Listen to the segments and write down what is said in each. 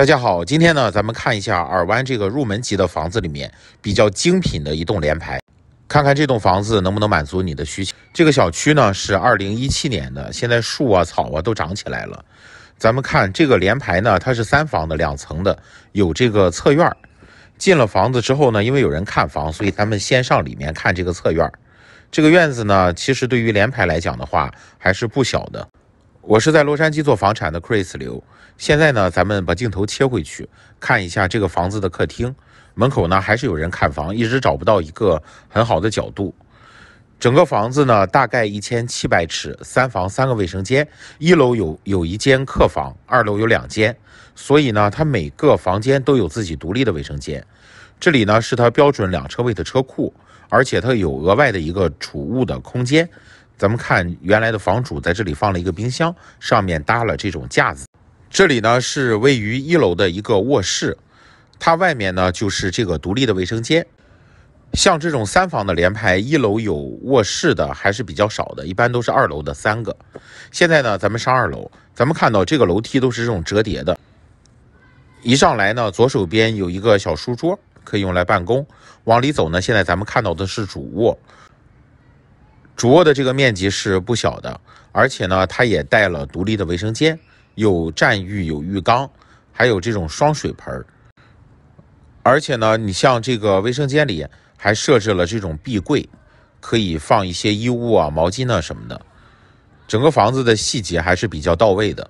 大家好，今天呢，咱们看一下耳湾这个入门级的房子里面比较精品的一栋联排，看看这栋房子能不能满足你的需求。这个小区呢是二零一七年的，现在树啊草啊都长起来了。咱们看这个联排呢，它是三房的，两层的，有这个侧院。进了房子之后呢，因为有人看房，所以咱们先上里面看这个侧院。这个院子呢，其实对于联排来讲的话，还是不小的。我是在洛杉矶做房产的 Chris 刘，现在呢，咱们把镜头切回去，看一下这个房子的客厅。门口呢还是有人看房，一直找不到一个很好的角度。整个房子呢大概一千七百尺，三房三个卫生间，一楼有有一间客房，二楼有两间，所以呢，它每个房间都有自己独立的卫生间。这里呢是它标准两车位的车库，而且它有额外的一个储物的空间。咱们看原来的房主在这里放了一个冰箱，上面搭了这种架子。这里呢是位于一楼的一个卧室，它外面呢就是这个独立的卫生间。像这种三房的连排，一楼有卧室的还是比较少的，一般都是二楼的三个。现在呢，咱们上二楼，咱们看到这个楼梯都是这种折叠的。一上来呢，左手边有一个小书桌，可以用来办公。往里走呢，现在咱们看到的是主卧。主卧的这个面积是不小的，而且呢，它也带了独立的卫生间，有站浴，有浴缸，还有这种双水盆儿。而且呢，你像这个卫生间里还设置了这种壁柜，可以放一些衣物啊、毛巾啊什么的。整个房子的细节还是比较到位的。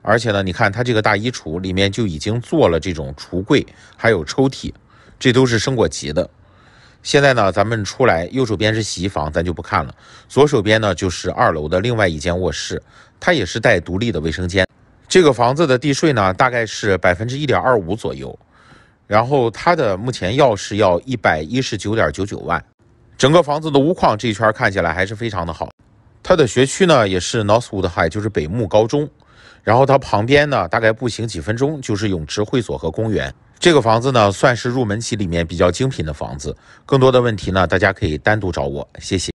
而且呢，你看它这个大衣橱里面就已经做了这种橱柜，还有抽屉，这都是升过级的。现在呢，咱们出来，右手边是洗衣房，咱就不看了。左手边呢就是二楼的另外一间卧室，它也是带独立的卫生间。这个房子的地税呢大概是百分之一点二五左右，然后它的目前钥匙要一百一十九点九九万。整个房子的屋况这一圈看起来还是非常的好。它的学区呢也是 Northwood High，就是北木高中。然后它旁边呢大概步行几分钟就是泳池会所和公园。这个房子呢，算是入门期里面比较精品的房子。更多的问题呢，大家可以单独找我，谢谢。